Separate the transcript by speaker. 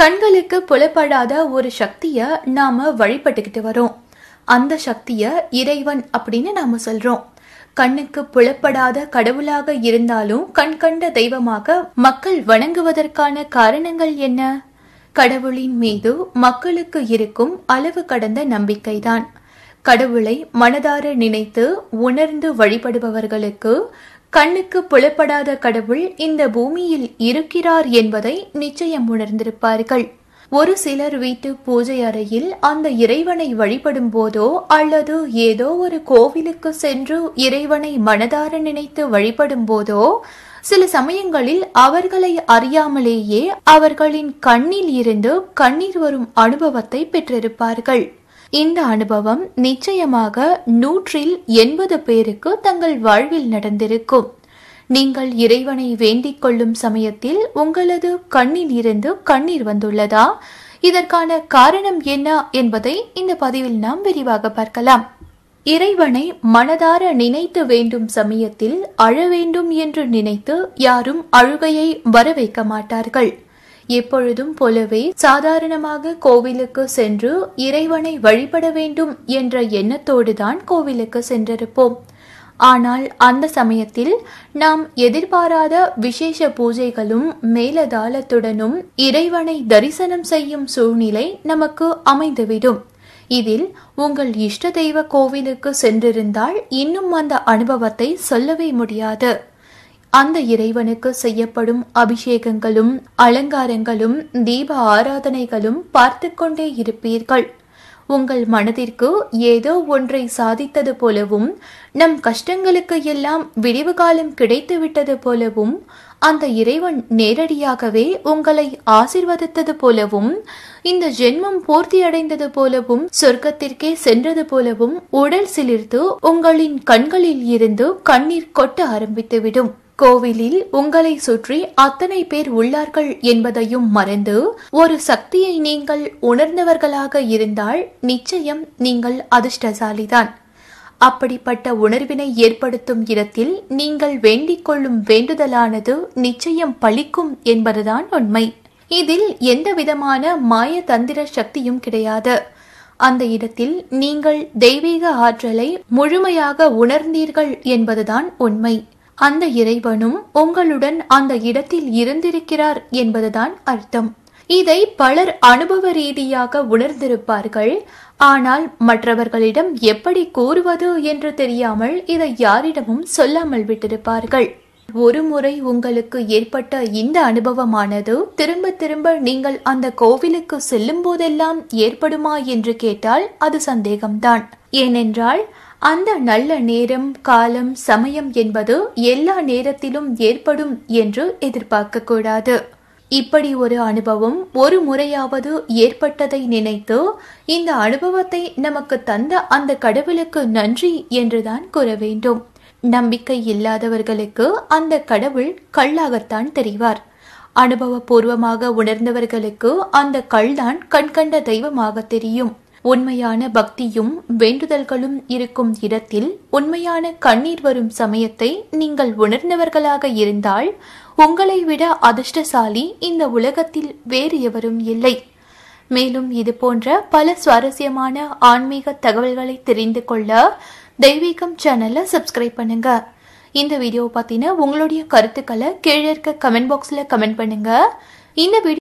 Speaker 1: கண்களுக்கு புலப்படாத ஒரு சக்தியை நாம வழிபட்டுக்கிட்டு வரோம் அந்த சக்தியை இறைவன் அப்படின்னு நாம சொல்றோம் கண்ணுக்கு புலப்படாத கடவுளாக இருந்தாலும் கண் கண்ட தெய்வமாக மக்கள் வணங்குவதற்கான காரணங்கள் என்ன கடவுளின் மீது மக்களுக்கு இருக்கும் அளவு கடந்த நம்பிக்கைதான் கடவுளை மனதார நினைத்து உணர்ந்து வழிபடுபவர்களுக்கு கண்ணுக்கு புலப்படாத கடவுள் இந்த பூமியில் இருக்கிறார் என்பதை நிச்சயம் உணர்ந்திருப்பார்கள் ஒரு சிலர் வீட்டு பூஜை அறையில் அந்த இறைவனை வழிபடும் போதோ அல்லது ஏதோ ஒரு கோவிலுக்கு சென்று இறைவனை மனதார நினைத்து வழிபடும் போதோ சில சமயங்களில் அவர்களை அறியாமலேயே அவர்களின் கண்ணில் இருந்து கண்ணீர் வரும் அனுபவத்தை பெற்றிருப்பார்கள் இந்த அனுபவம் நிச்சயமாக நூற்றில் எண்பது பேருக்கு தங்கள் வாழ்வில் நடந்திருக்கும் நீங்கள் இறைவனை வேண்டிக் கொள்ளும் சமயத்தில் உங்களது கண்ணில் இருந்து கண்ணீர் வந்துள்ளதா இதற்கான காரணம் என்ன என்பதை இந்த பதிவில் நாம் விரிவாக பார்க்கலாம் இறைவனை மனதார நினைத்து வேண்டும் சமயத்தில் அழ வேண்டும் என்று நினைத்து யாரும் அழுகையை வரவைக்க மாட்டார்கள் எப்பொழுதும் போலவே சாதாரணமாக கோவிலுக்கு சென்று இறைவனை வழிபட வேண்டும் என்ற எண்ணத்தோடு தான் கோவிலுக்கு சென்றிருப்போம் ஆனால் அந்த சமயத்தில் நாம் எதிர்பாராத விசேஷ பூஜைகளும் மேலதாளத்துடனும் இறைவனை தரிசனம் செய்யும் சூழ்நிலை நமக்கு அமைந்துவிடும் இதில் உங்கள் இஷ்ட தெய்வ கோவிலுக்கு சென்றிருந்தால் இன்னும் அந்த அனுபவத்தை சொல்லவே முடியாது அந்த இறைவனுக்கு செய்யப்படும் அபிஷேகங்களும் அலங்காரங்களும் தீப ஆராதனைகளும் பார்த்து கொண்டே இருப்பீர்கள் உங்கள் மனதிற்கு ஏதோ ஒன்றை சாதித்தது போலவும் நம் கஷ்டங்களுக்கு எல்லாம் விடிவு காலம் கிடைத்துவிட்டது போலவும் அந்த இறைவன் நேரடியாகவே உங்களை ஆசிர்வதித்தது போலவும் இந்த ஜென்மம் பூர்த்தியடைந்தது போலவும் சொர்க்கத்திற்கே சென்றது போலவும் உடல் சிலிர்த்து உங்களின் கண்களில் இருந்து கண்ணீர் கொட்ட ஆரம்பித்துவிடும் கோவிலில் உங்களை சுற்றி அத்தனை பேர் உள்ளார்கள் என்பதையும் மறந்து ஒரு சக்தியை நீங்கள் உணர்ந்தவர்களாக இருந்தால் நிச்சயம் நீங்கள் அதிர்ஷ்டசாலிதான் அப்படிப்பட்ட உணர்வினை ஏற்படுத்தும் இடத்தில் நீங்கள் வேண்டிக் கொள்ளும் வேண்டுதலானது நிச்சயம் பளிக்கும் என்பதுதான் உண்மை இதில் எந்த விதமான மாய தந்திர சக்தியும் கிடையாது அந்த இடத்தில் நீங்கள் தெய்வீக ஆற்றலை முழுமையாக உணர்ந்தீர்கள் என்பதுதான் உண்மை அந்த இறைவனும் உங்களுடன் அந்த இடத்தில் இருந்திருக்கிறார் என்பதுதான் அர்த்தம் இதை பலர் அனுபவ ரீதியாக உணர்ந்திருப்பார்கள் ஆனால் மற்றவர்களிடம் எப்படி கூறுவது என்று தெரியாமல் இதை யாரிடமும் சொல்லாமல் விட்டிருப்பார்கள் ஒரு முறை உங்களுக்கு ஏற்பட்ட இந்த அனுபவமானது திரும்ப திரும்ப நீங்கள் அந்த கோவிலுக்கு செல்லும் போதெல்லாம் ஏற்படுமா என்று கேட்டால் அது சந்தேகம்தான் ஏனென்றால் அந்த நல்ல நேரம் காலம் சமயம் என்பது எல்லா நேரத்திலும் ஏற்படும் என்று எதிர்பார்க்க கூடாது இப்படி ஒரு அனுபவம் ஒரு முறையாவது ஏற்பட்டதை நினைத்து இந்த அனுபவத்தை நமக்கு தந்த அந்த கடவுளுக்கு நன்றி என்றுதான் கூற வேண்டும் நம்பிக்கை இல்லாதவர்களுக்கு அந்த கடவுள் கல்லாகத்தான் தெரிவார் அனுபவபூர்வமாக உணர்ந்தவர்களுக்கு அந்த கள்தான் கண்கண்ட தெய்வமாக தெரியும் உண்மையான பக்தியும் வேண்டுதல்களும் இருக்கும் இடத்தில் உண்மையான கண்ணீர் வரும் சமயத்தை நீங்கள் உணர்ந்தவர்களாக இருந்தால் உங்களை விட அதிர்ஷ்டசாலி இந்த உலகத்தில் வேறு எவரும் இல்லை மேலும் இது போன்ற பல சுவாரஸ்யமான ஆன்மீக தகவல்களை தெரிந்து கொள்ள தெய்வீகம் சேனலை சப்ஸ்கிரைப் பண்ணுங்க இந்த வீடியோ பார்த்தீங்கன்னா உங்களுடைய கருத்துக்களை கீழே இருக்க கமெண்ட் பாக்ஸில் கமெண்ட் பண்ணுங்க இந்த வீடியோ